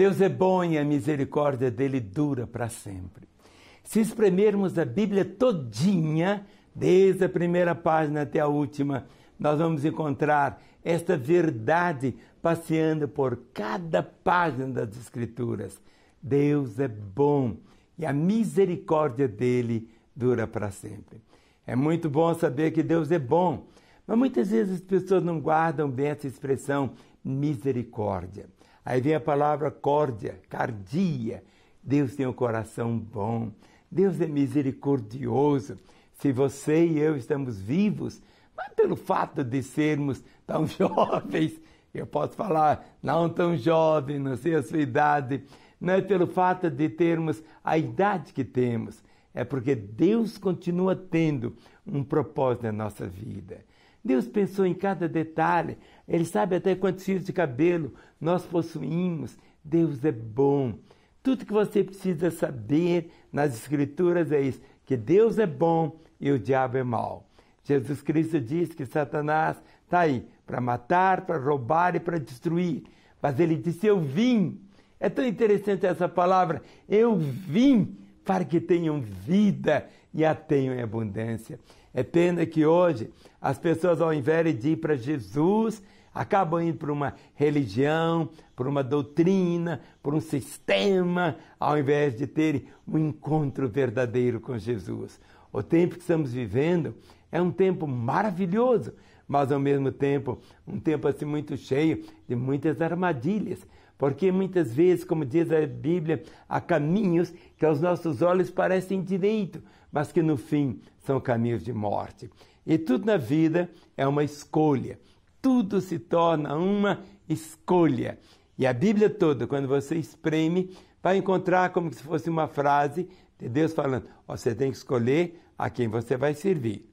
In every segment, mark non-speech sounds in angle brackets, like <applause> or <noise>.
Deus é bom e a misericórdia dele dura para sempre. Se espremermos a Bíblia todinha, desde a primeira página até a última, nós vamos encontrar esta verdade passeando por cada página das Escrituras. Deus é bom e a misericórdia dele dura para sempre. É muito bom saber que Deus é bom, mas muitas vezes as pessoas não guardam bem essa expressão misericórdia. Aí vem a palavra córdia, cardia. Deus tem um coração bom, Deus é misericordioso. Se você e eu estamos vivos, mas pelo fato de sermos tão <laughs> jovens, eu posso falar, não tão jovem, não sei a sua idade, não é pelo fato de termos a idade que temos, é porque Deus continua tendo um propósito na nossa vida. Deus pensou em cada detalhe, Ele sabe até quantos fios de cabelo nós possuímos. Deus é bom. Tudo que você precisa saber nas Escrituras é isso: que Deus é bom e o diabo é mau. Jesus Cristo disse que Satanás está aí para matar, para roubar e para destruir. Mas ele disse: Eu vim. É tão interessante essa palavra. Eu vim para que tenham vida e a tenham em abundância. É pena que hoje as pessoas, ao invés de ir para Jesus, acabam indo para uma religião, para uma doutrina, para um sistema, ao invés de terem um encontro verdadeiro com Jesus. O tempo que estamos vivendo é um tempo maravilhoso, mas ao mesmo tempo um tempo assim muito cheio de muitas armadilhas. Porque muitas vezes, como diz a Bíblia, há caminhos que aos nossos olhos parecem direito, mas que no fim são caminhos de morte. E tudo na vida é uma escolha. Tudo se torna uma escolha. E a Bíblia toda, quando você espreme, vai encontrar como se fosse uma frase de Deus falando: oh, você tem que escolher a quem você vai servir.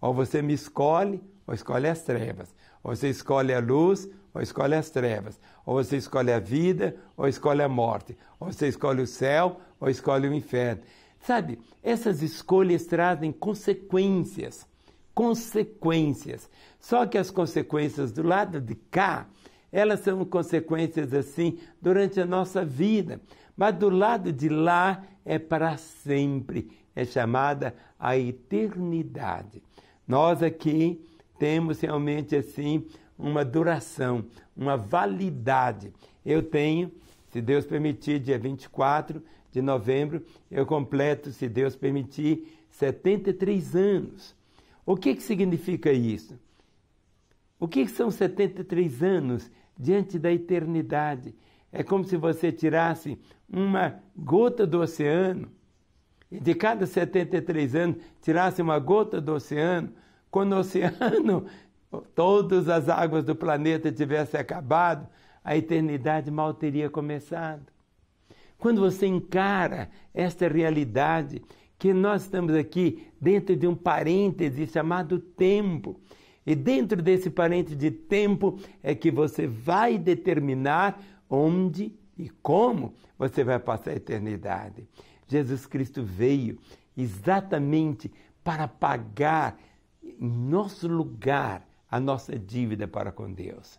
Ou você me escolhe, ou escolhe as trevas. Ou você escolhe a luz, ou escolhe as trevas. Ou você escolhe a vida, ou escolhe a morte. Ou você escolhe o céu, ou escolhe o inferno. Sabe, essas escolhas trazem consequências. Consequências. Só que as consequências do lado de cá, elas são consequências assim durante a nossa vida. Mas do lado de lá é para sempre. É chamada a eternidade. Nós aqui temos realmente assim uma duração, uma validade. Eu tenho, se Deus permitir, dia 24 de novembro, eu completo, se Deus permitir, 73 anos. O que, que significa isso? O que, que são 73 anos diante da eternidade? É como se você tirasse uma gota do oceano e de cada 73 anos tirasse uma gota do oceano quando o oceano, todas as águas do planeta tivessem acabado, a eternidade mal teria começado. Quando você encara esta realidade, que nós estamos aqui dentro de um parêntese chamado tempo, e dentro desse parêntese de tempo é que você vai determinar onde e como você vai passar a eternidade. Jesus Cristo veio exatamente para pagar nosso lugar, a nossa dívida para com Deus.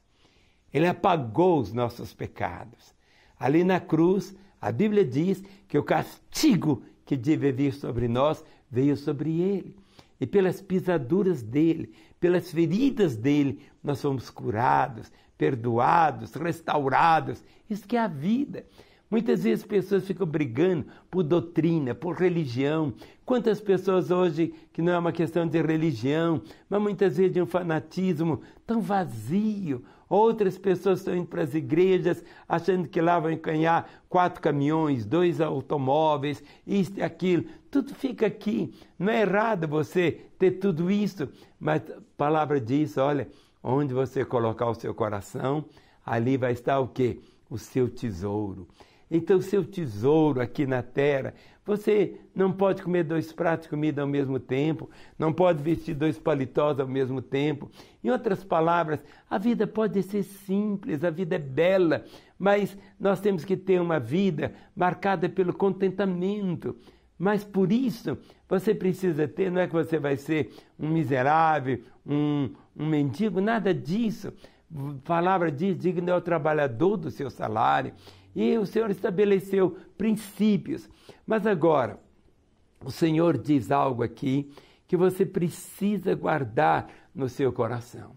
Ele apagou os nossos pecados. Ali na cruz, a Bíblia diz que o castigo que devia vir sobre nós veio sobre ele. E pelas pisaduras dele, pelas feridas dele, nós somos curados, perdoados, restaurados. Isso que é a vida. Muitas vezes pessoas ficam brigando por doutrina, por religião. Quantas pessoas hoje, que não é uma questão de religião, mas muitas vezes de um fanatismo tão vazio. Outras pessoas estão indo para as igrejas achando que lá vão ganhar quatro caminhões, dois automóveis, isto e aquilo. Tudo fica aqui. Não é errado você ter tudo isso, mas a palavra diz, olha, onde você colocar o seu coração, ali vai estar o quê? O seu tesouro. Então, seu tesouro aqui na terra, você não pode comer dois pratos de comida ao mesmo tempo, não pode vestir dois paletós ao mesmo tempo. Em outras palavras, a vida pode ser simples, a vida é bela, mas nós temos que ter uma vida marcada pelo contentamento. Mas por isso, você precisa ter, não é que você vai ser um miserável, um, um mendigo, nada disso. A palavra diz: digno é o trabalhador do seu salário. E o Senhor estabeleceu princípios. Mas agora, o Senhor diz algo aqui que você precisa guardar no seu coração.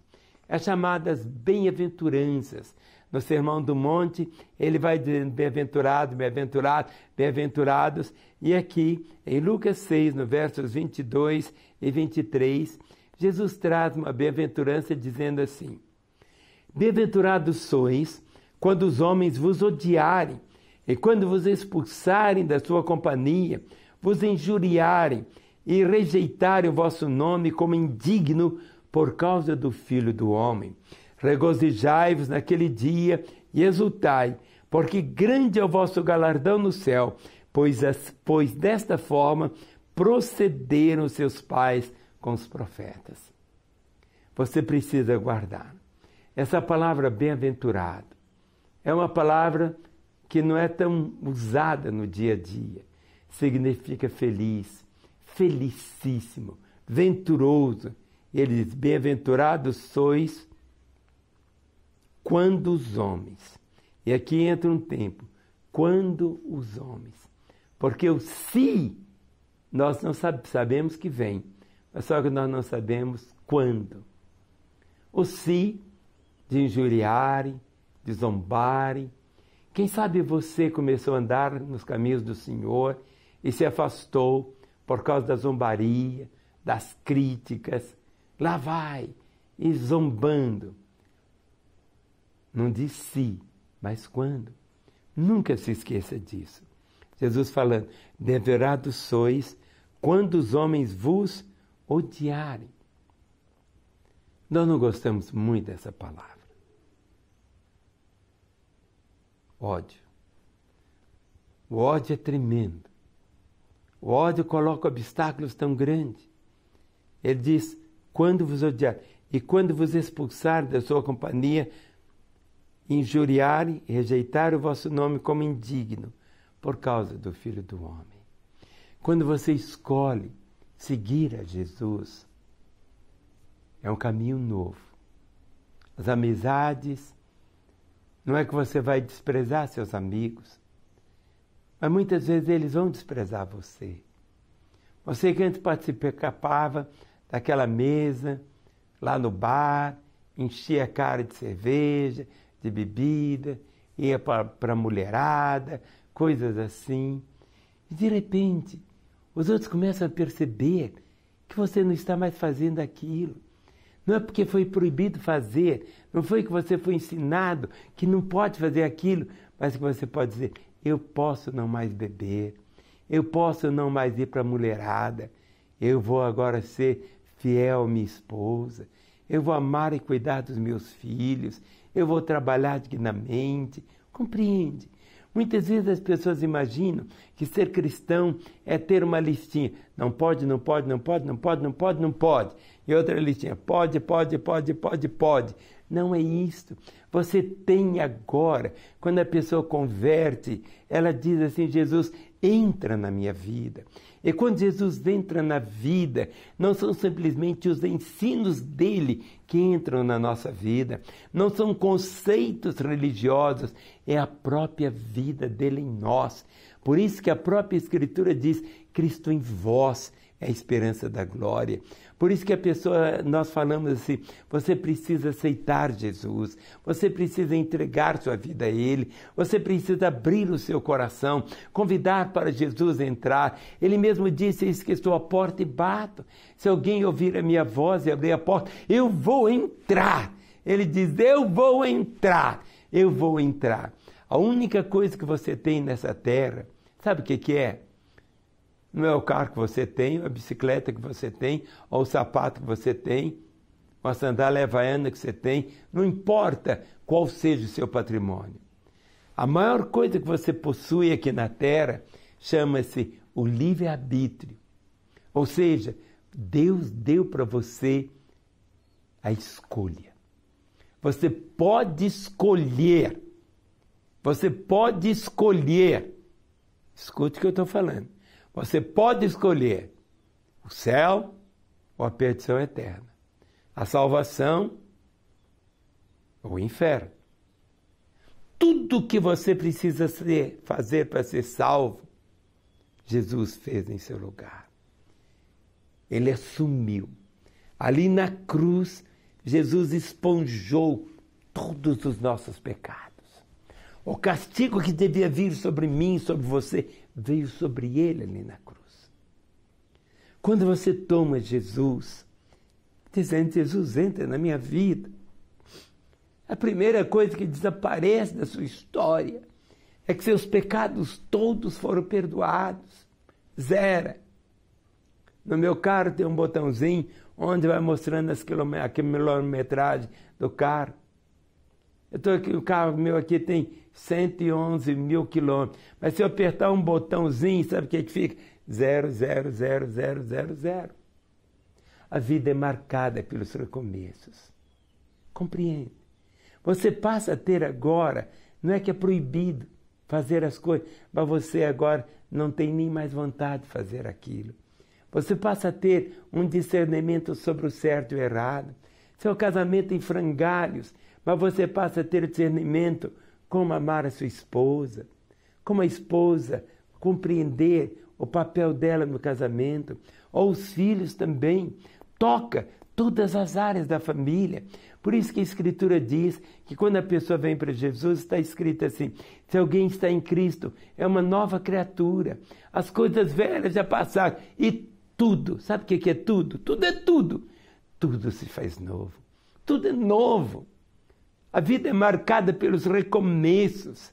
É chamadas bem-aventuranças. No Sermão do Monte, ele vai dizendo bem-aventurado, bem-aventurado, bem-aventurados. E aqui, em Lucas 6, no versos 22 e 23, Jesus traz uma bem-aventurança dizendo assim: Bem-aventurados sois quando os homens vos odiarem, e quando vos expulsarem da sua companhia, vos injuriarem e rejeitarem o vosso nome como indigno por causa do Filho do Homem. Regozijai-vos naquele dia e exultai, porque grande é o vosso galardão no céu, pois, as, pois desta forma procederam seus pais com os profetas. Você precisa guardar essa palavra bem-aventurado é uma palavra que não é tão usada no dia a dia. Significa feliz, felicíssimo, venturoso. Ele diz: Bem-aventurados sois quando os homens. E aqui entra um tempo: quando os homens. Porque o se nós não sabemos que vem, mas só que nós não sabemos quando. O se de injuriarem, de zombarem. Quem sabe você começou a andar nos caminhos do Senhor e se afastou por causa da zombaria, das críticas. Lá vai, e zombando. Não diz se, si, mas quando. Nunca se esqueça disso. Jesus falando: Deverados sois quando os homens vos odiarem. Nós não gostamos muito dessa palavra. ódio. O ódio é tremendo. O ódio coloca obstáculos tão grandes. Ele diz: quando vos odiar e quando vos expulsar da sua companhia, injuriarem, rejeitar o vosso nome como indigno por causa do Filho do Homem. Quando você escolhe seguir a Jesus, é um caminho novo. As amizades não é que você vai desprezar seus amigos, mas muitas vezes eles vão desprezar você. Você que antes participava daquela mesa, lá no bar, enchia a cara de cerveja, de bebida, ia para a mulherada, coisas assim. E de repente, os outros começam a perceber que você não está mais fazendo aquilo não é porque foi proibido fazer, não foi que você foi ensinado que não pode fazer aquilo, mas que você pode dizer: eu posso não mais beber, eu posso não mais ir para a mulherada, eu vou agora ser fiel à minha esposa, eu vou amar e cuidar dos meus filhos, eu vou trabalhar dignamente. Compreende? Muitas vezes as pessoas imaginam que ser cristão é ter uma listinha. Não pode, não pode, não pode, não pode, não pode, não pode. E outra listinha. Pode, pode, pode, pode, pode. Não é isto. Você tem agora, quando a pessoa converte, ela diz assim: Jesus, entra na minha vida. E quando Jesus entra na vida, não são simplesmente os ensinos dele que entram na nossa vida, não são conceitos religiosos, é a própria vida dele em nós. Por isso que a própria Escritura diz: Cristo em vós é a esperança da glória. Por isso que a pessoa, nós falamos assim, você precisa aceitar Jesus, você precisa entregar sua vida a Ele, você precisa abrir o seu coração, convidar para Jesus entrar. Ele mesmo disse, eis que estou à porta e bato. Se alguém ouvir a minha voz e abrir a porta, eu vou entrar. Ele diz, eu vou entrar, eu vou entrar. A única coisa que você tem nessa terra, sabe o que, que é? Não é o carro que você tem, a bicicleta que você tem, ou o sapato que você tem, ou a sandália havaiana que você tem. Não importa qual seja o seu patrimônio. A maior coisa que você possui aqui na Terra chama-se o livre-arbítrio. Ou seja, Deus deu para você a escolha. Você pode escolher. Você pode escolher. Escute o que eu estou falando. Você pode escolher o céu ou a perdição eterna, a salvação ou o inferno. Tudo o que você precisa ser, fazer para ser salvo, Jesus fez em seu lugar. Ele assumiu. Ali na cruz, Jesus esponjou todos os nossos pecados. O castigo que devia vir sobre mim, sobre você, veio sobre ele ali na cruz. Quando você toma Jesus, dizendo: Jesus, entra na minha vida, a primeira coisa que desaparece da sua história é que seus pecados todos foram perdoados. Zero. No meu carro tem um botãozinho onde vai mostrando as quilometragem, a quilometragem do carro. Eu estou aqui, o carro meu aqui tem 111 mil quilômetros. Mas se eu apertar um botãozinho, sabe o que, é que fica? Zero, zero, zero, zero, zero, zero. A vida é marcada pelos recomeços. Compreende? Você passa a ter agora, não é que é proibido fazer as coisas, mas você agora não tem nem mais vontade de fazer aquilo. Você passa a ter um discernimento sobre o certo e o errado. Seu casamento em frangalhos, mas você passa a ter discernimento como amar a sua esposa, como a esposa compreender o papel dela no casamento, ou os filhos também. Toca todas as áreas da família. Por isso que a Escritura diz que quando a pessoa vem para Jesus, está escrito assim: se alguém está em Cristo, é uma nova criatura. As coisas velhas já passaram e tudo, sabe o que é tudo? Tudo é tudo. Tudo se faz novo. Tudo é novo. A vida é marcada pelos recomeços.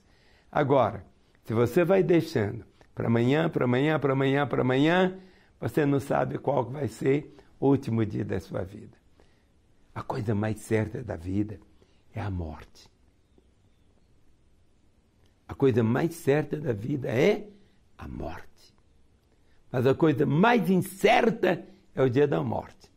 Agora, se você vai deixando para amanhã, para amanhã, para amanhã, para amanhã, você não sabe qual vai ser o último dia da sua vida. A coisa mais certa da vida é a morte. A coisa mais certa da vida é a morte. Mas a coisa mais incerta é o dia da morte.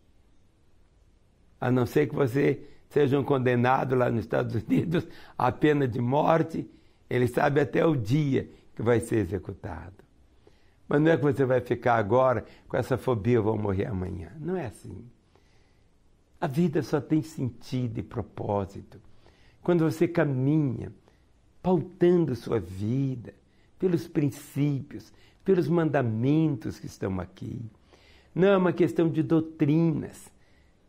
A não ser que você sejam condenados lá nos Estados Unidos à pena de morte, ele sabe até o dia que vai ser executado. Mas não é que você vai ficar agora com essa fobia, eu vou morrer amanhã. Não é assim. A vida só tem sentido e propósito quando você caminha pautando sua vida pelos princípios, pelos mandamentos que estão aqui. Não é uma questão de doutrinas,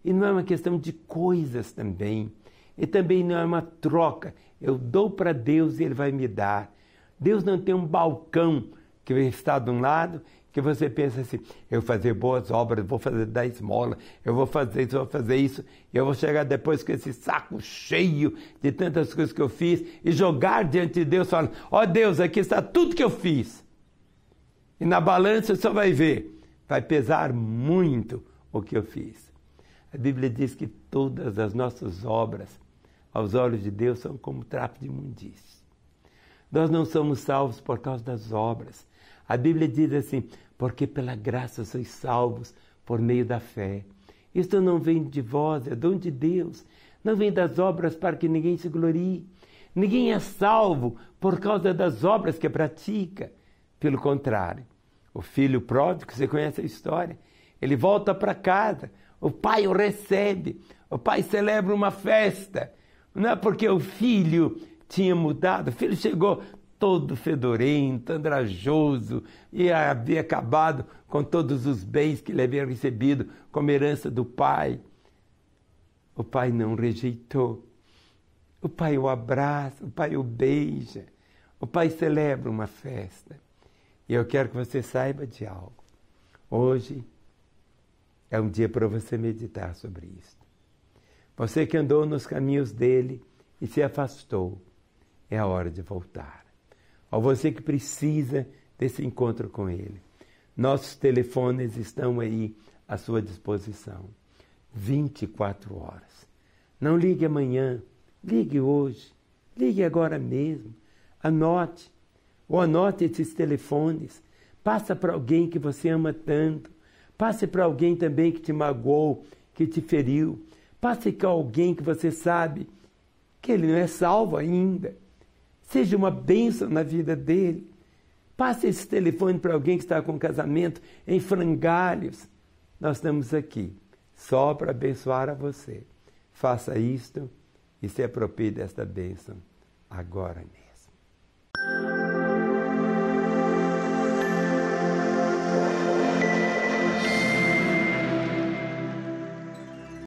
e não é uma questão de coisas também. E também não é uma troca. Eu dou para Deus e Ele vai me dar. Deus não tem um balcão que está de um lado que você pensa assim, eu fazer boas obras, vou fazer da esmola, eu vou fazer isso, vou fazer isso, eu vou chegar depois com esse saco cheio de tantas coisas que eu fiz e jogar diante de Deus falando, ó oh Deus, aqui está tudo que eu fiz. E na balança você só vai ver, vai pesar muito o que eu fiz. A Bíblia diz que todas as nossas obras, aos olhos de Deus, são como trapo de imundície. Nós não somos salvos por causa das obras. A Bíblia diz assim: porque pela graça sois salvos por meio da fé. Isto não vem de vós, é dom de Deus. Não vem das obras para que ninguém se glorie. Ninguém é salvo por causa das obras que pratica. Pelo contrário, o filho pródigo, você conhece a história, ele volta para casa o pai o recebe, o pai celebra uma festa. Não é porque o filho tinha mudado, o filho chegou todo fedorento, andrajoso, e havia acabado com todos os bens que ele havia recebido como herança do pai. O pai não rejeitou. O pai o abraça, o pai o beija, o pai celebra uma festa. E eu quero que você saiba de algo. Hoje, é um dia para você meditar sobre isso. Você que andou nos caminhos dele e se afastou, é a hora de voltar. Ou você que precisa desse encontro com ele. Nossos telefones estão aí à sua disposição. 24 horas. Não ligue amanhã, ligue hoje, ligue agora mesmo. Anote, ou anote esses telefones. Passa para alguém que você ama tanto Passe para alguém também que te magoou, que te feriu. Passe para alguém que você sabe que ele não é salvo ainda. Seja uma bênção na vida dele. Passe esse telefone para alguém que está com casamento em frangalhos. Nós estamos aqui só para abençoar a você. Faça isto e se aproprie desta bênção agora mesmo.